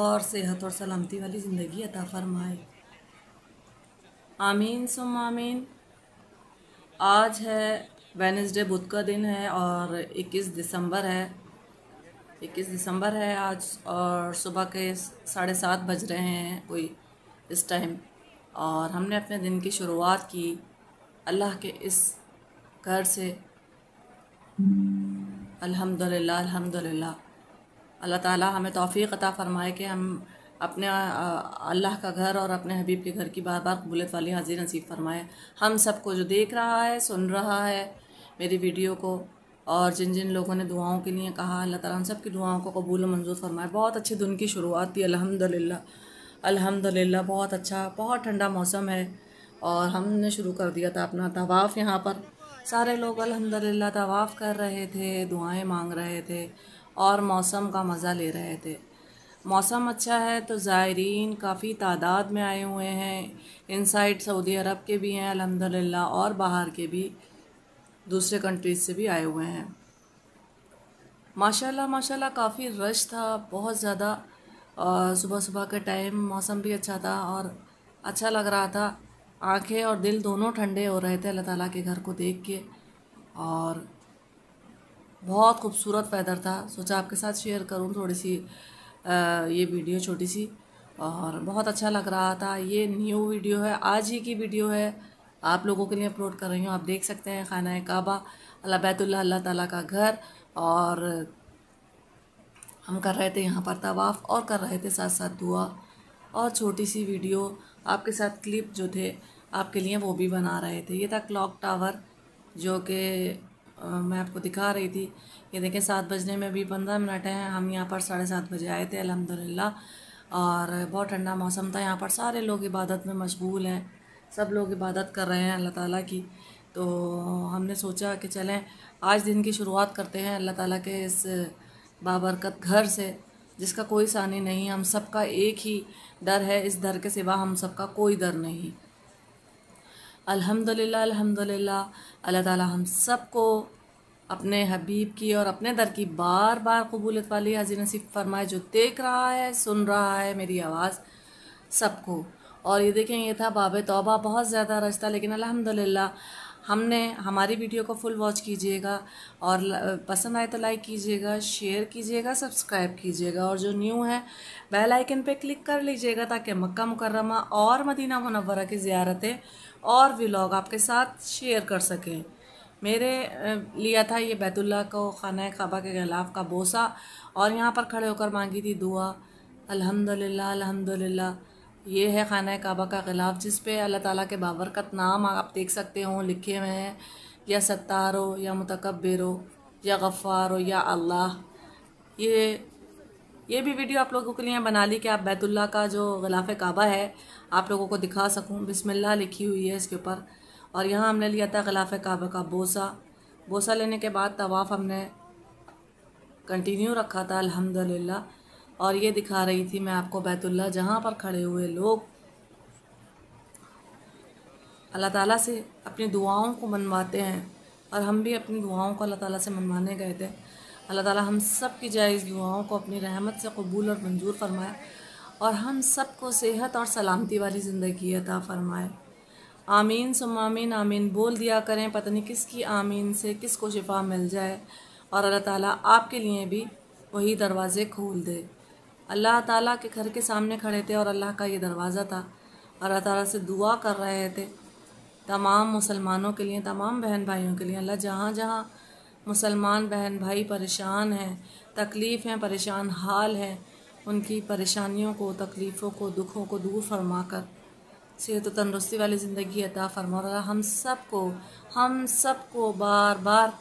और सेहत और सलामती वाली ज़िंदगी अता फरमाए आमीन सुम आमीन आज है वेनसडे बुध का दिन है और 21 दिसंबर है 21 दिसंबर है आज और सुबह के साढ़े सात बज रहे हैं कोई इस टाइम और हमने अपने दिन की शुरुआत की अल्लाह के इस घर से अल्हम्दुलिल्लाह अल्हम्दुलिल्लाह अल्लाह ताला हमें तोफ़ी अता फ़रमाए कि हम अपने अल्लाह का घर और अपने हबीब के घर की बार बार कबूलत वाली हाजिर नसीब फरमाए हम सबको जो देख रहा है सुन रहा है मेरी वीडियो को और जिन जिन लोगों ने दुआओं के लिए कहा अल्लाह ताला हम सब की दुआओं को कबूल मंजूर फरमाए बहुत अच्छी धुन की शुरुआत थी अल्हम्दुलिल्लाह अल्हम्दुलिल्लाह बहुत अच्छा बहुत ठंडा मौसम है और हमने शुरू कर दिया था अपना तवाफ़ यहाँ पर सारे लोग अल्हम्दुलिल्लाह तवाफ़ कर रहे थे दुआएं मांग रहे थे और मौसम का मज़ा ले रहे थे मौसम अच्छा है तो ज़ायरीन काफ़ी तादाद में आए हुए हैं इनसाइड सऊदी अरब के भी हैं अलहमदिल्ला और बाहर के भी दूसरे कंट्रीज़ से भी आए हुए हैं माशाल्लाह माशाल्लाह काफ़ी रश था बहुत ज़्यादा सुबह सुबह के टाइम मौसम भी अच्छा था और अच्छा लग रहा था आंखें और दिल दोनों ठंडे हो रहे थे अल्लाह ताला के घर को देख के और बहुत खूबसूरत वेदर था सोचा आपके साथ शेयर करूँ थोड़ी सी आ, ये वीडियो छोटी सी और बहुत अच्छा लग रहा था ये न्यू वीडियो है आज ही की वीडियो है आप लोगों के लिए अपलोड कर रही हूँ आप देख सकते हैं खाना है काबा अल्लाह बैतुल्ला अल्लाह ताला का घर और हम कर रहे थे यहाँ पर तवाफ़ और कर रहे थे साथ साथ दुआ और छोटी सी वीडियो आपके साथ क्लिप जो थे आपके लिए वो भी बना रहे थे ये था क्लॉक टावर जो कि मैं आपको दिखा रही थी ये देखें सात बजने में अभी पंद्रह मिनट हैं हम यहाँ पर साढ़े सात बजे आए थे अलहमदिल्ला और बहुत ठंडा मौसम था यहाँ पर सारे लोग इबादत में मशगूल हैं सब लोग इबादत कर रहे हैं अल्लाह ताला की तो हमने सोचा कि चलें आज दिन की शुरुआत करते हैं अल्लाह ताला के इस बाबरकत घर से जिसका कोई सानी नहीं हम सबका एक ही डर है इस डर के सिवा हम सबका कोई डर नहीं अल्हम्दुलिल्लाह अल्हम्दुलिल्लाह अल्लाह ताला हम सबको अपने हबीब की और अपने दर की बार बार कबूलत वाली हाजिर नसीब फरमाए जो देख रहा है सुन रहा है मेरी आवाज़ सबको और ये देखें ये था बाब तोबा बहुत ज़्यादा रचता लेकिन अल्हम्दुलिल्लाह हमने हमारी वीडियो को फुल वॉच कीजिएगा और पसंद आए तो लाइक कीजिएगा शेयर कीजिएगा सब्सक्राइब कीजिएगा और जो न्यू है बेल आइकन पे क्लिक कर लीजिएगा ताकि मक्का मुकर्रमा और मदीना मुनवरा की ज़्यारतें और व्लॉग आपके साथ शेयर कर सकें मेरे लिया था ये बैतुल्ला को खाना काबा के खिलाफ का बोसा और यहाँ पर खड़े होकर मांगी थी दुआ अल्हम्दुलिल्लाह अल्हम्दुलिल्लाह ये है खाना काबा का गिलाफ जिस पे अल्लाह ताला के बाबरकत नाम आप देख सकते हो लिखे हुए हैं या सत्तार हो या मतकबर हो या गफ़ार हो या अल्लाह ये ये भी वीडियो आप लोगों के लिए बना ली कि आप बैतुल्ला का जो गलाफ काबा है आप लोगों को दिखा सकूँ बिसमिल्ला लिखी हुई है इसके ऊपर और यहाँ हमने लिया था गलाफ काबा का बोसा बोसा लेने के बाद तवाफ़ हमने कंटिन्यू रखा था अल्हम्दुलिल्लाह और ये दिखा रही थी मैं आपको बैतुल्ला जहाँ पर खड़े हुए लोग अल्लाह ताला से अपनी दुआओं को मनवाते हैं और हम भी अपनी दुआओं को अल्लाह ताला से मनवाने गए थे अल्लाह ताला हम सब की जायज़ दुआओं को अपनी रहमत से कबूल और मंजूर फरमाए और हम सब को सेहत और सलामती वाली ज़िंदगी अता फ़रमाए आमीन सुम आमीन आमीन बोल दिया करें पता नहीं किसकी आमीन से किस को शिफा मिल जाए और अल्लाह ताला आपके लिए भी वही दरवाज़े खोल दे अल्लाह ताला के घर के सामने खड़े थे और अल्लाह का ये दरवाज़ा था अल्लाह ताला से दुआ कर रहे थे तमाम मुसलमानों के लिए तमाम बहन भाइयों के लिए अल्लाह जहाँ जहाँ मुसलमान बहन भाई परेशान हैं तकलीफ़ हैं परेशान हाल हैं उनकी परेशानियों को तकलीफ़ों को दुखों को दूर फरमा कर सेहत तो तंदरुस्ती वाली ज़िंदगी अता फरमा हम सब को हम सब को बार बार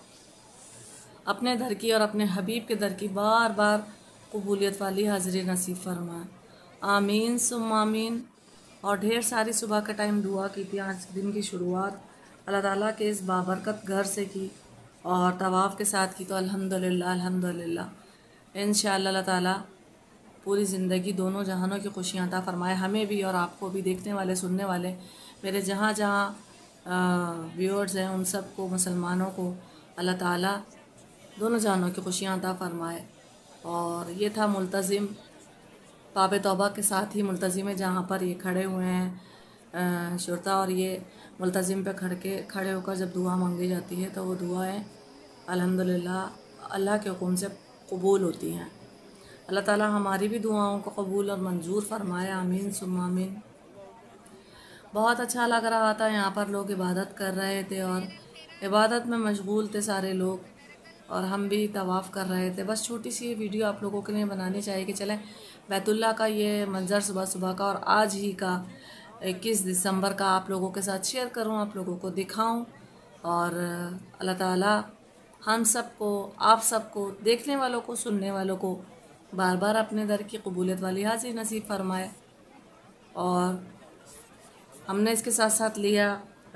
अपने दर की और अपने हबीब के दर की बार बार कबूलियत वाली हाजिर नसीब फरमाए आमीन सुम आमीन और ढेर सारी सुबह का टाइम दुआ की थी आज दिन की शुरुआत अल्लाह ताला के इस बाबरकत घर से की और तवाफ़ के साथ की तो अल्हम्दुलिल्लाह अल्हम्दुलिल्लाह इन अल्लाह ताला पूरी ज़िंदगी दोनों जहानों की खुशियाँ अता फ़रमाए हमें भी और आपको भी देखने वाले सुनने वाले मेरे जहाँ जहाँ व्यूअर्स हैं उन सब को मुसलमानों को अल्लाह ताला दोनों जहानों की खुशियाँ अता फ़रमाए और ये था मुलतज़िम पाप तोबा के साथ ही मुलतज़िम है जहाँ पर ये खड़े हुए हैं शुरता और ये मुलतज़िम पे खड़ के खड़े होकर जब दुआ मांगी जाती है तो वो दुआएँ अल्हम्दुलिल्लाह अल्लाह के हुक्म से कबूल होती हैं अल्लाह ताला हमारी भी दुआओं को कबूल और मंजूर फरमाए आमीन सुमामीन बहुत अच्छा लग रहा था यहाँ पर लोग इबादत कर रहे थे और इबादत में मशगूल थे सारे लोग और हम भी तवाफ़ कर रहे थे बस छोटी सी ये वीडियो आप लोगों के लिए बनानी चाहिए कि चलें बैतुल्ला का ये मंज़र सुबह सुबह का और आज ही का इक्कीस दिसंबर का आप लोगों के साथ शेयर करूँ आप लोगों को दिखाऊँ और अल्लाह ताला हम सबको आप सबको देखने वालों को सुनने वालों को बार बार अपने दर की कबूलियत वाली हाजिर नसीब फरमाए और हमने इसके साथ साथ लिया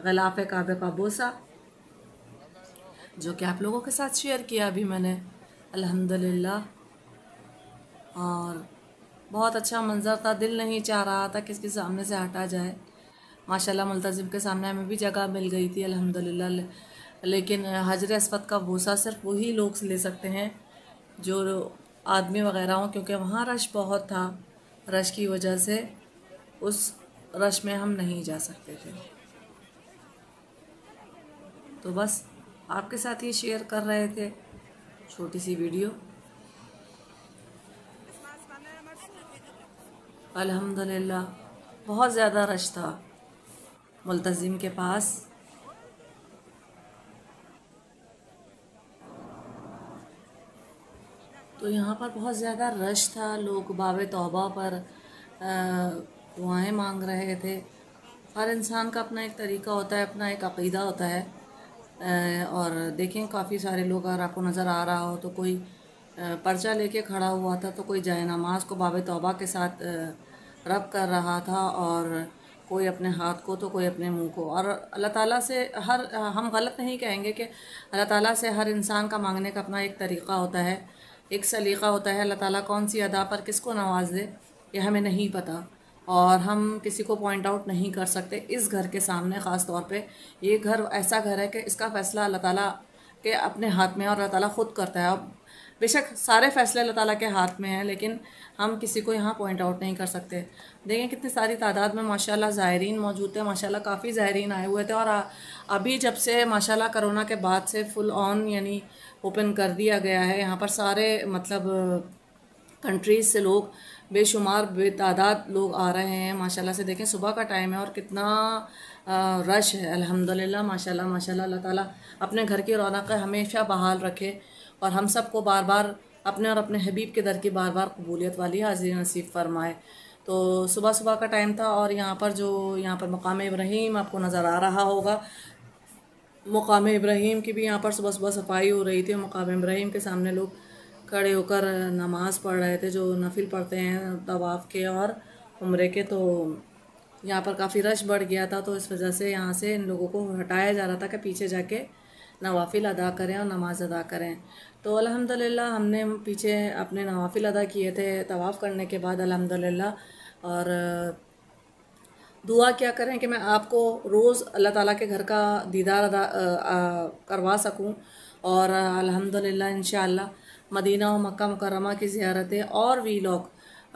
गलाफ़ काबे का बोसा जो कि आप लोगों के साथ शेयर किया अभी मैंने अल्हम्दुलिल्लाह और बहुत अच्छा मंज़र था दिल नहीं चाह रहा था किसके सामने से हटा जाए माशाल्लाह मुलतज़िम के सामने हमें भी जगह मिल गई थी अल्हम्दुलिल्लाह ले, लेकिन हजर अस्पत का भूसा सिर्फ वही लोग ले सकते हैं जो आदमी वगैरह हों क्योंकि वहाँ रश बहुत था रश की वजह से उस रश में हम नहीं जा सकते थे तो बस आपके साथ ये शेयर कर रहे थे छोटी सी वीडियो अल्हम्दुलिल्लाह बहुत ज़्यादा रश था मुलतज़िम के पास तो यहाँ पर बहुत ज़्यादा रश था लोग बाबे तौबा पर दुआएं मांग रहे थे हर इंसान का अपना एक तरीका होता है अपना एक अकीदा होता है और देखें काफ़ी सारे लोग अगर आपको नज़र आ रहा हो तो कोई पर्चा लेके खड़ा हुआ था तो कोई जाए नमाज को बाब तोबा के साथ रब कर रहा था और कोई अपने हाथ को तो कोई अपने मुंह को और अल्लाह ताला से हर हम गलत नहीं कहेंगे कि अल्लाह ताला से हर इंसान का मांगने का अपना एक तरीक़ा होता है एक सलीक़ा होता है अल्लाह ताला कौन सी अदा पर किसको नवाज दे ये हमें नहीं पता और हम किसी को पॉइंट आउट नहीं कर सकते इस घर के सामने ख़ास तौर पे ये घर ऐसा घर है कि इसका फ़ैसला अल्लाह ताला के अपने हाथ में है और अल्लाह ताला ख़ुद करता है अब बेशक सारे फ़ैसले अल्लाह ताला के हाथ में हैं लेकिन हम किसी को यहाँ पॉइंट आउट नहीं कर सकते देखें कितनी सारी तादाद में माशाल्लाह ज़ायरीन मौजूद थे माशाल्लाह काफ़ी ज़ायरीन आए हुए थे और अभी जब से माशाल्लाह कोरोना के बाद से फुल ऑन यानी ओपन कर दिया गया है यहाँ पर सारे मतलब कंट्रीज़ से लोग बेशुमार बेतादाद लोग आ रहे हैं माशाल्लाह से देखें सुबह का टाइम है और कितना रश है अल्हम्दुलिल्लाह माशाल्लाह माशाल्लाह अल्लाह ताला अपने घर की रौनक हमेशा बहाल रखे और हम सबको बार बार अपने और अपने हबीब के दर की बार बार कबूलियत वाली हाजिर नसीब फरमाए तो सुबह सुबह का टाइम था और यहाँ पर जो यहाँ पर मकाम इब्राहिम आपको नज़र आ रहा होगा मकाम इब्राहिम की भी यहाँ पर सुबह सुबह सफाई हो रही थी मकाम इब्राहिम के सामने लोग खड़े होकर नमाज़ पढ़ रहे थे जो नफिल पढ़ते हैं तवाफ़ के और उम्र के तो यहाँ पर काफ़ी रश बढ़ गया था तो इस वजह से यहाँ से इन लोगों को हटाया जा रहा था कि पीछे जाके नवाफिल अदा करें और नमाज़ अदा करें तो अल्हम्दुलिल्लाह हमने पीछे अपने नवाफिल अदा किए थे तवाफ़ करने के बाद अल्हम्दुलिल्लाह और दुआ क्या करें कि मैं आपको रोज़ अल्लाह ताला के घर का दीदार अदा करवा सकूं और अल्हम्दुलिल्लाह इंशाल्लाह मदीना और मक्का मुकरमा की ज़्यारतें और लॉग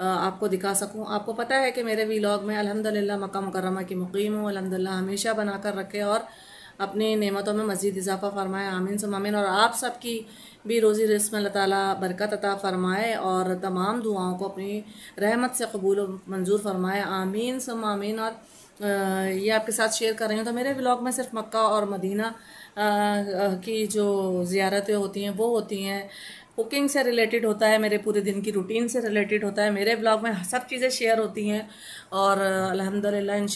आपको दिखा सकूं आपको पता है कि मेरे लॉग में अल्हम्दुलिल्लाह मक्का मुकरमा की मुकीम हूँ अल्हम्दुलिल्लाह हमेशा बना कर रखे और अपनी नेमतों में मज़ीद इजाफ़ा फ़रमाए आमीन सुमामीन और आप सबकी भी रोज़ी रस्म अल्लाह ताली बरकत अता फ़रमाए और तमाम दुआओं को अपनी रहमत से कबूल मंजूर फ़रमाए आमीन सुमामीन और ये आपके साथ शेयर कर रही हूँ तो मेरे ब्लॉग में सिर्फ मक्का और मदीना की जो ज़्यारतें होती हैं वो होती हैं कुकिंग से रिलेटेड होता है मेरे पूरे दिन की रूटीन से रिलेटेड होता है मेरे ब्लॉग में सब चीज़ें शेयर होती हैं और अलहमदिल्ला इन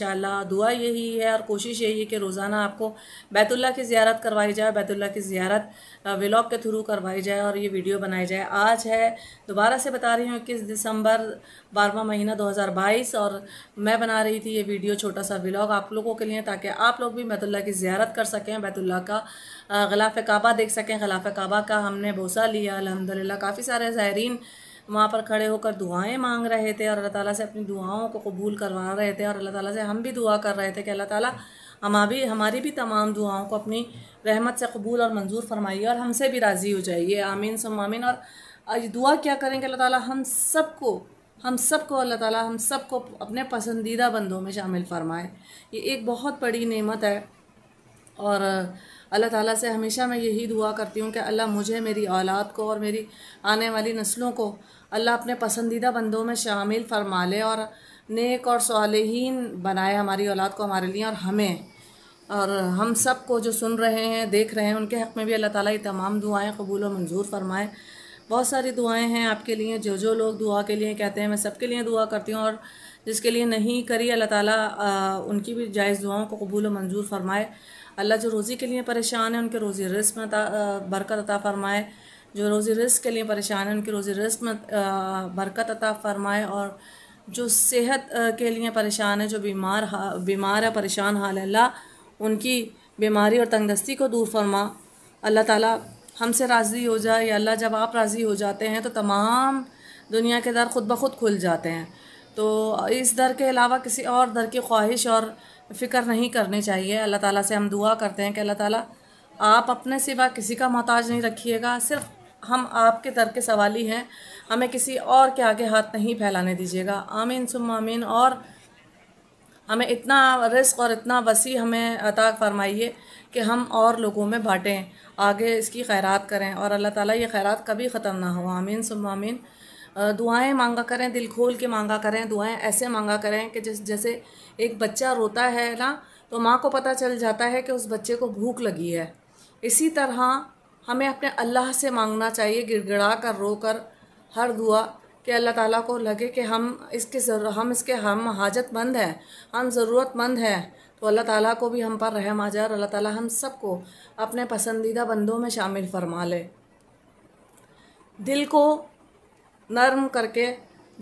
दुआ यही है और कोशिश यही है कि रोज़ाना आपको बैतुल्ला की ज़्यारत करवाई जाए बैतुल्ला की ज़्यारत व्लाग के थ्रू करवाई जाए और ये वीडियो बनाई जाए आज है दोबारा से बता रही हूँ इक्कीस दिसंबर बारहवा महीना 2022 और मैं बना रही थी ये वीडियो छोटा सा व्लाग आप लोगों के लिए ताकि आप लोग भी बैतुल्ला की ज़्यारत कर सकें बैतुल्ला का गलाफ काबा देख सकें गलाफ काबा का हमने भूसा लिया अलहमदिल्ला काफ़ी सारे ज़ायरीन वहाँ पर खड़े होकर दुआएं मांग रहे थे और अल्लाह ताला से अपनी दुआओं को कबूल करवा रहे थे और अल्लाह ताला से हम भी दुआ कर रहे थे कि अल्लाह ताला हमारी हमारी भी तमाम दुआओं को अपनी रहमत से कबूल और मंजूर फरमाइए और हमसे भी राज़ी हो जाइए आमीन सुम आमीन और दुआ क्या करें कि अल्लाह ताला हम सबको हम सब को अल्लाह ताला हम सब को अपने पसंदीदा बंदों में शामिल फरमाए ये एक बहुत बड़ी नेमत है और अल्लाह ताला से हमेशा मैं यही दुआ करती हूँ कि अल्लाह मुझे मेरी औलाद को और मेरी आने वाली नस्लों को अल्लाह अपने पसंदीदा बंदों में शामिल फरमा ले और नेक और सालहीन बनाए हमारी औलाद को हमारे लिए और हमें और हम सब को जो सुन रहे हैं देख रहे हैं उनके हक़ में भी अल्लाह ताली ये तमाम दुआएँ कबूल व मंजूर फरमाएँ बहुत सारी दुआएँ हैं आपके लिए जो जो लोग दुआ के लिए कहते हैं मैं सबके लिए दुआ करती हूँ और जिसके लिए नहीं करी अल्लाह ताली उनकी भी जायज़ दुआओं को कबूल मंजूर फरमाए अल्लाह जो रोज़ी के लिए परेशान है उनके रोज़ी रिस्क में बरकत अता फ़रमाए जो रोज़ी रिस्क के लिए परेशान है उनके रोज़ी रिस्क में बरकत अता फ़रमाए और जो सेहत के लिए परेशान है जो बीमार बीमार है परेशान हाल अल्लाह उनकी बीमारी और तंगदस्ती को दूर फरमा अल्लाह ताला हमसे राज़ी हो जाए या अल्लाह जब आप राज़ी हो जाते हैं तो तमाम दुनिया के दर खुद ब खुद खुल जाते हैं तो इस दर के अलावा किसी और दर की ख्वाहिश और फ़िक्र नहीं करनी चाहिए अल्लाह ताला से हम दुआ करते हैं कि अल्लाह ताला आप अपने सिवा किसी का मोहताज नहीं रखिएगा सिर्फ हम आपके दर के सवाली हैं हमें किसी और के आगे हाथ नहीं फैलाने दीजिएगा आमीन सुम आमीन और हमें इतना रिस्क और इतना वसी हमें अता फरमाइए कि हम और लोगों में बाँटें आगे इसकी खैरात करें और अल्लाह ताला ये खैरात कभी ख़त्म ना हो आमीन सुम आमीन दुआएं मांगा करें दिल खोल के मांगा करें दुआएं ऐसे मांगा करें कि जैसे जैसे एक बच्चा रोता है ना तो माँ को पता चल जाता है कि उस बच्चे को भूख लगी है इसी तरह हमें अपने अल्लाह से मांगना चाहिए गिड़गिड़ा कर रो कर हर दुआ कि अल्लाह ताला को लगे कि हम इसके हम इसके हम हाजतमंद हैं हम ज़रूरतमंद हैं तो अल्लाह ताला को भी हम पर रहम आ जाए और अल्लाह ताला हम सबको अपने पसंदीदा बंदों में शामिल फरमा ले दिल को नर्म करके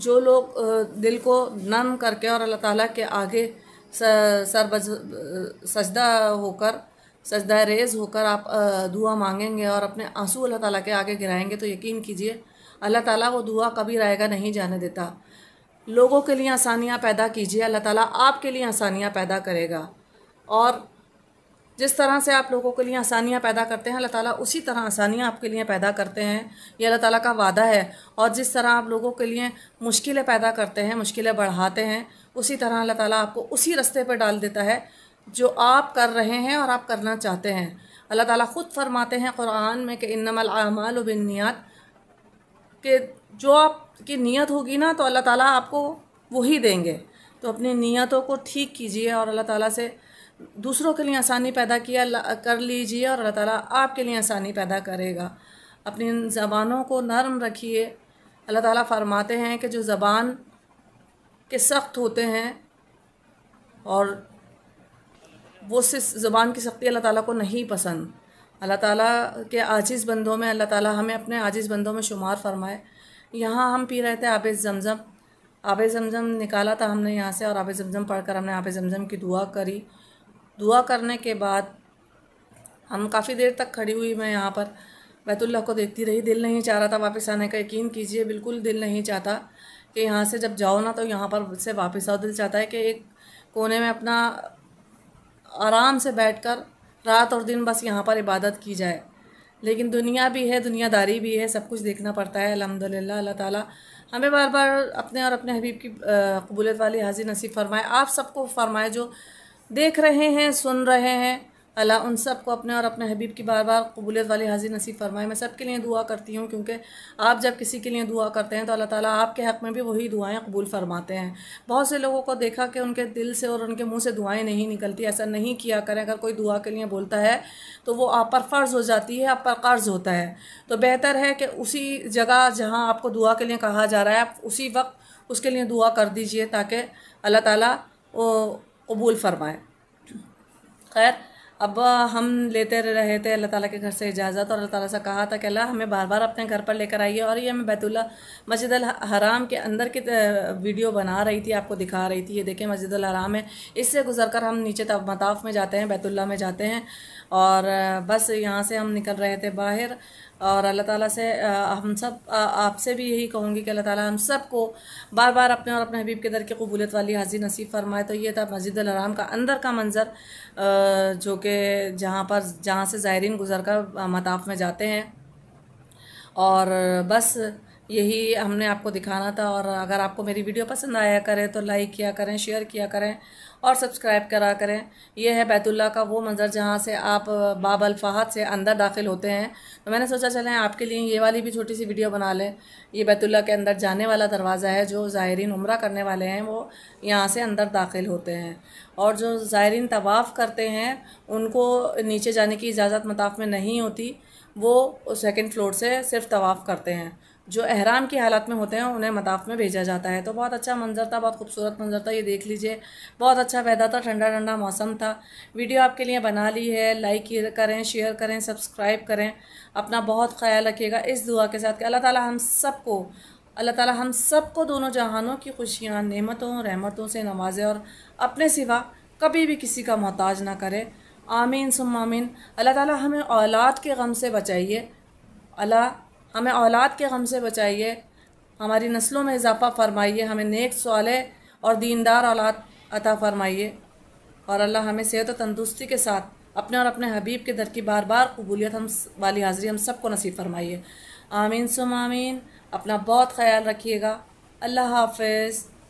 जो लोग दिल को नर्म करके और अल्लाह ताला के आगे सर सजदा होकर सजदा रेज होकर आप दुआ मांगेंगे और अपने आंसू अल्लाह ताला के आगे गिराएंगे तो यकीन कीजिए अल्लाह ताला वो दुआ कभी रहेगा नहीं जाने देता लोगों के लिए आसानियाँ पैदा कीजिए अल्लाह ताला आपके लिए आसानियाँ पैदा करेगा और जिस तरह से आप लोगों के लिए आसानियाँ पैदा करते हैं अल्लाह ताला उसी तरह आसानियाँ आपके लिए पैदा करते हैं ये अल्लाह ताला का वादा है और जिस तरह आप लोगों के लिए मुश्किलें पैदा करते हैं मुश्किलें बढ़ाते हैं उसी तरह अल्लाह ताला आपको उसी रास्ते पर डाल देता है जो आप कर रहे हैं और आप करना चाहते हैं अल्लाह ताला ख़ुद फरमाते हैं क़ुरान में कि इनमल बिन्नियात के जो आपकी नीयत होगी ना तो अल्लाह ताला आपको वही देंगे तो अपनी नीयतों को ठीक कीजिए और अल्लाह ताला से दूसरों के लिए आसानी पैदा किया कर लीजिए और अल्लाह ताला आपके लिए आसानी पैदा करेगा अपनी ज़बानों को नरम रखिए अल्लाह ताला फरमाते हैं कि जो ज़बान के सख्त होते हैं और वो सिर्फ ज़बान की सख्ती अल्लाह ताला को नहीं पसंद अल्लाह ताला के आजिज़ बंदों में अल्लाह ताला हमें अपने आजिज़ बंदों में शुमार फरमाए यहाँ हम पी रहे थे आब ज़मज़म आब ज़मज़म निकाला था हमने यहाँ से और आब ज़मज़म पढ़ कर हमने आब ज़मज़म की दुआ करी दुआ करने के बाद हम काफ़ी देर तक खड़ी हुई मैं यहाँ पर बैतुल्ला को देखती रही दिल नहीं चाह रहा था वापस आने का यकीन कीजिए बिल्कुल दिल नहीं चाहता कि यहाँ से जब जाओ ना तो यहाँ पर से वापस आओ दिल चाहता है कि एक कोने में अपना आराम से बैठकर रात और दिन बस यहाँ पर इबादत की जाए लेकिन दुनिया भी है दुनियादारी भी है सब कुछ देखना पड़ता है अलहमदिल्ला अल्लाह ताली हमें बार बार अपने और अपने हबीब की कबूलत वाली हाजिर नसीब फरमाए आप सबको फरमाए जो देख रहे हैं सुन रहे हैं अल्लाह उन सब को अपने और अपने हबीब की बार बार कबूलियत वाली हाजिर नसीब फरमाए मैं सब के लिए दुआ करती हूँ क्योंकि आप जब किसी के लिए दुआ करते हैं तो अल्लाह ताला आपके हक़ में भी वही दुआएं कबूल फरमाते हैं बहुत से लोगों को देखा कि उनके दिल से और उनके मुंह से दुआएं नहीं निकलती ऐसा नहीं किया करें अगर कोई दुआ के लिए बोलता है तो वो आप पर फ़र्ज़ हो जाती है आप पर कर्ज़ होता है तो बेहतर है कि उसी जगह जहाँ आपको दुआ के लिए कहा जा रहा है आप उसी वक्त उसके लिए दुआ कर दीजिए ताकि अल्लाह ताली कबूल फरमाए खैर अब हम लेते रहे थे अल्लाह ताला के घर से इजाज़त और अल्लाह ताला से कहा था कि अल्लाह हमें बार बार अपने घर पर लेकर आइए और ये हमें बैतुल्ला मस्जिद हराम के अंदर की वीडियो बना रही थी आपको दिखा रही थी ये देखें मस्जिद हराम है इससे गुजर कर हम नीचे मताफ़ में जाते हैं बैतुल्ला में जाते हैं और बस यहाँ से हम निकल रहे थे बाहर और अल्लाह ताला से हम सब आपसे भी यही कहूँगी कि अल्लाह ताला हम सब को बार बार अपने और अपने हबीब के दर की कबूलियत वाली हाजिर नसीब फरमाए तो ये था मस्जिद हराम का अंदर का मंज़र जो कि जहाँ पर जहाँ से ज़ायरीन गुजर कर मताफ़ में जाते हैं और बस यही हमने आपको दिखाना था और अगर आपको मेरी वीडियो पसंद आया करें तो लाइक किया करें शेयर किया करें और सब्सक्राइब करा करें यह है बैतुल्ला का वो मंज़र जहाँ से आप बाब अलफाहत से अंदर दाखिल होते हैं तो मैंने सोचा चलें आपके लिए ये वाली भी छोटी सी वीडियो बना लें ये बैतुल्ला के अंदर जाने वाला दरवाज़ा है जो ज़ायरीन उम्र करने वाले हैं वो यहाँ से अंदर दाखिल होते हैं और जो ज़ायरीन तवाफ़ करते हैं उनको नीचे जाने की इजाज़त मताफ़ में नहीं होती वो सेकेंड फ्लोर से सिर्फ तवाफ़ करते हैं जो अहराम की हालत में होते हैं उन्हें मदाफ़ में भेजा जाता है तो बहुत अच्छा मंजर था बहुत खूबसूरत मंजर था ये देख लीजिए बहुत अच्छा पैदा था ठंडा ठंडा मौसम था वीडियो आपके लिए बना ली है लाइक करें शेयर करें सब्सक्राइब करें अपना बहुत ख्याल रखिएगा इस दुआ के साथ कि अल्लाह ताला हम सबको अल्लाह ताला हम सबको दोनों जहानों की खुशियाँ नेमतों रहमतों से नवाजे और अपने सिवा कभी भी किसी का मोहताज ना करे आमीन सुम आमीन अल्लाह ताला हमें औलाद के गम से बचाइए अल्लाह हमें औलाद के गम से बचाइए हमारी नस्लों में इजाफ़ा फरमाइए हमें नेक साल और दीनदार औलाद अता फरमाइए और अल्लाह हमें सेहत व तंदुरुस्ती के साथ अपने और अपने हबीब के दर की बार बार कबूलियत हम वाली हाज़िरी हम सबको नसीब फरमाइए आमीन सुमीन अपना बहुत ख्याल रखिएगा अल्लाह हाफिज़